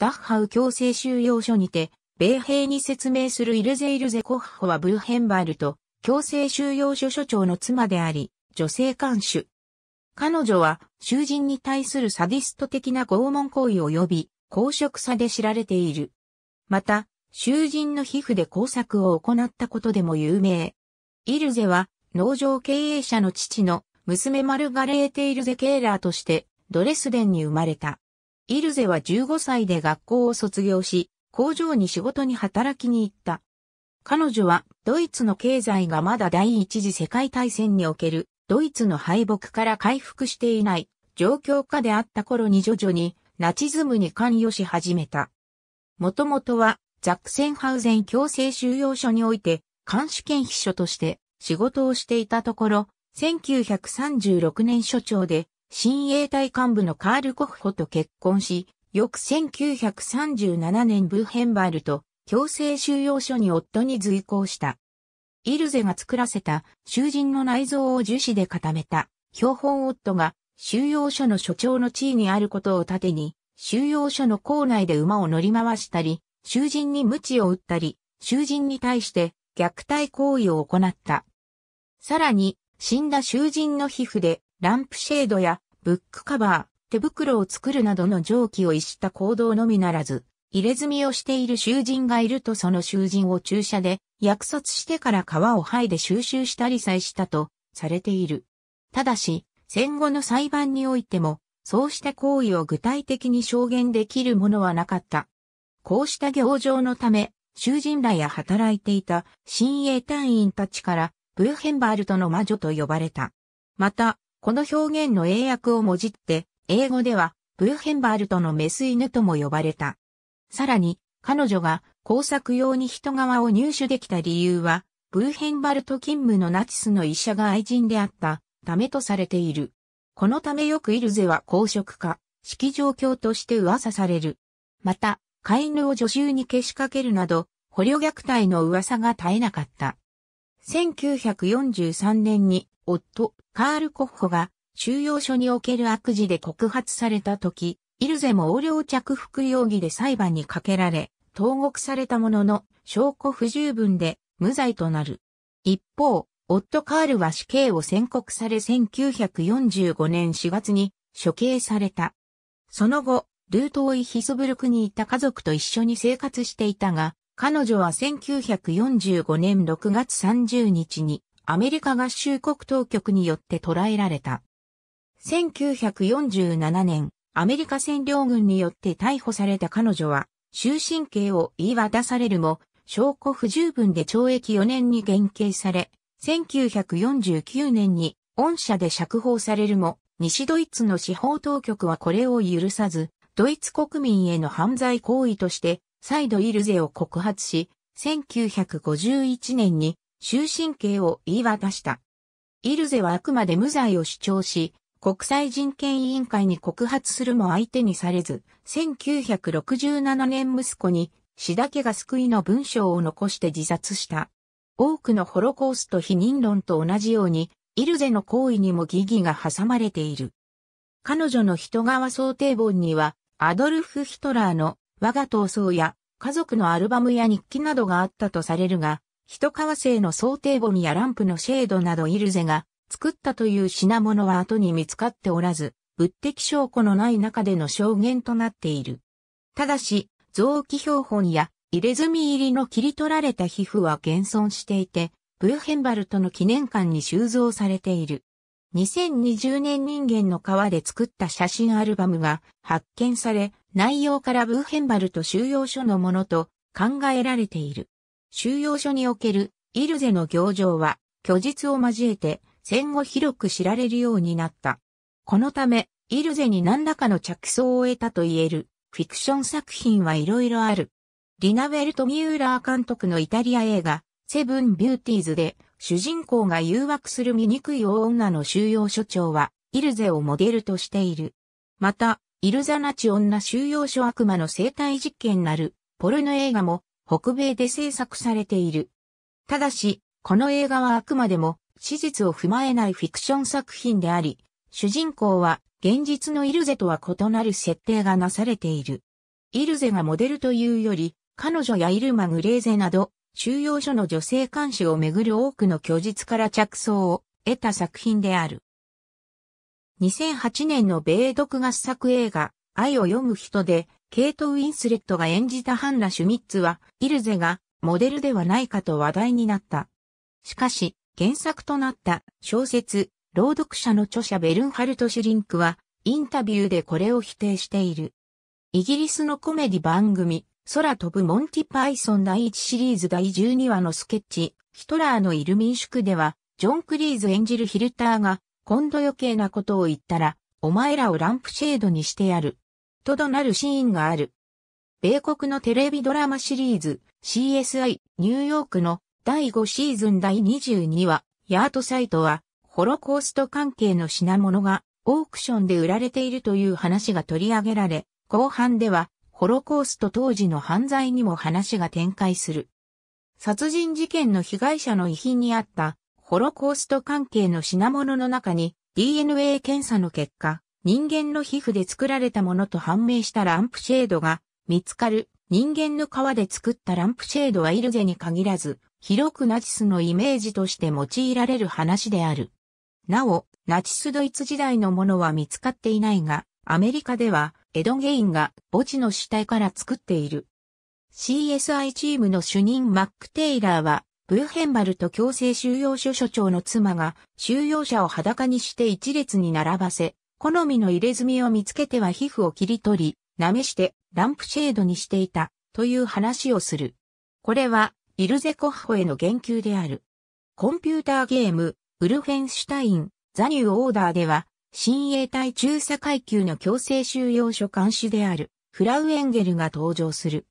ダッハウ強制収容所にて、米兵に説明するイルゼイルゼコッホはブーヘンバールと強制収容所所長の妻であり、女性看守。彼女は囚人に対するサディスト的な拷問行為を呼び公職さで知られている。また、囚人の皮膚で工作を行ったことでも有名。イルゼは農場経営者の父の娘マルガレーテ・イルゼ・ケーラーとしてドレスデンに生まれた。イルゼは15歳で学校を卒業し、工場に仕事に働きに行った。彼女はドイツの経済がまだ第一次世界大戦におけるドイツの敗北から回復していない状況下であった頃に徐々にナチズムに関与し始めた。もともとはザックセンハウゼン強制収容所において監視権秘書として仕事をしていたところ、1936年所長で親衛隊幹部のカール・コッホと結婚し、翌1937年ブーヘンバールと強制収容所に夫に随行した。イルゼが作らせた囚人の内臓を樹脂で固めた標本夫が収容所の所長の地位にあることを盾に収容所の構内で馬を乗り回したり、囚人に鞭を打ったり、囚人に対して虐待行為を行った。さらに、死んだ囚人の皮膚でランプシェードやブックカバー、手袋を作るなどの蒸気を逸した行動のみならず、入れ墨をしている囚人がいるとその囚人を注射で、約束してから皮を剥いで収集したりさえしたと、されている。ただし、戦後の裁判においても、そうした行為を具体的に証言できるものはなかった。こうした行状のため、囚人らや働いていた親衛隊員たちから、ブーヘンバールトの魔女と呼ばれた。また、この表現の英訳をもじって、英語では、ブーヘンバルトのメス犬とも呼ばれた。さらに、彼女が工作用に人側を入手できた理由は、ブーヘンバルト勤務のナチスの医者が愛人であったためとされている。このためよくイルゼは公職化、式状況として噂される。また、飼い犬を助手に消しかけるなど、捕虜虐待の噂が絶えなかった。1943年に夫、カール・コッホが収容所における悪事で告発された時、イルゼも横領着服容疑で裁判にかけられ、投獄されたものの、証拠不十分で無罪となる。一方、夫カールは死刑を宣告され1945年4月に処刑された。その後、ルートイ・ヒスブルクにいた家族と一緒に生活していたが、彼女は1945年6月30日にアメリカ合衆国当局によって捉えられた。1947年、アメリカ占領軍によって逮捕された彼女は、終身刑を言い渡されるも、証拠不十分で懲役4年に減刑され、1949年に恩赦で釈放されるも、西ドイツの司法当局はこれを許さず、ドイツ国民への犯罪行為として、再度イルゼを告発し、1951年に終身刑を言い渡した。イルゼはあくまで無罪を主張し、国際人権委員会に告発するも相手にされず、1967年息子に、死だけが救いの文章を残して自殺した。多くのホロコースト否認論と同じように、イルゼの行為にも疑義が挟まれている。彼女の人側想定本には、アドルフ・ヒトラーの我が闘争や家族のアルバムや日記などがあったとされるが、一革製の想定簿ミやランプのシェードなどイルゼが作ったという品物は後に見つかっておらず、物的証拠のない中での証言となっている。ただし、臓器標本や入れ墨入りの切り取られた皮膚は現存していて、ブーヘンバルトの記念館に収蔵されている。2020年人間の皮で作った写真アルバムが発見され、内容からブーヘンバルト収容所のものと考えられている。収容所におけるイルゼの行状は、虚実を交えて、戦後広く知られるようになった。このため、イルゼに何らかの着想を得たと言える、フィクション作品はいろいろある。リナ・ベルト・ミューラー監督のイタリア映画、セブン・ビューティーズで、主人公が誘惑する醜い大女の収容所長は、イルゼをモデルとしている。また、イルザナチ女収容所悪魔の生態実験なる、ポルノ映画も、北米で制作されている。ただし、この映画はあくまでも史実を踏まえないフィクション作品であり、主人公は現実のイルゼとは異なる設定がなされている。イルゼがモデルというより、彼女やイルマ・グレーゼなど、収容所の女性監視をめぐる多くの虚実から着想を得た作品である。2008年の米独合作映画、愛を読む人で、ケイト・ウィンスレットが演じたハンナ・シュミッツは、イルゼがモデルではないかと話題になった。しかし、原作となった小説、朗読者の著者ベルンハルト・シュリンクは、インタビューでこれを否定している。イギリスのコメディ番組、空飛ぶモンティ・パイソン第1シリーズ第12話のスケッチ、ヒトラーのいる民宿では、ジョン・クリーズ演じるヒルターが、今度余計なことを言ったら、お前らをランプシェードにしてやる、とどなるシーンがある。米国のテレビドラマシリーズ CSI ニューヨークの第5シーズン第22話ヤートサイトはホロコースト関係の品物がオークションで売られているという話が取り上げられ、後半ではホロコースト当時の犯罪にも話が展開する。殺人事件の被害者の遺品にあったホロコースト関係の品物の中に DNA 検査の結果、人間の皮膚で作られたものと判明したランプシェードが見つかる。人間の皮で作ったランプシェードはイルゼに限らず、広くナチスのイメージとして用いられる話である。なお、ナチスドイツ時代のものは見つかっていないが、アメリカではエドゲインが墓地の死体から作っている。CSI チームの主任マック・テイラーは、ブーヘンバルト強制収容所所長の妻が収容者を裸にして一列に並ばせ、好みの入れ墨を見つけては皮膚を切り取り、舐めしてランプシェードにしていたという話をする。これはイルゼコッホへの言及である。コンピューターゲーム、ウルフェンシュタイン、ザニューオーダーでは、親衛隊中佐階級の強制収容所監視である、フラウエンゲルが登場する。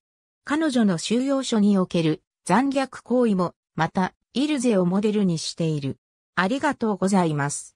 彼女の収容所における残虐行為も、また、イルゼをモデルにしている。ありがとうございます。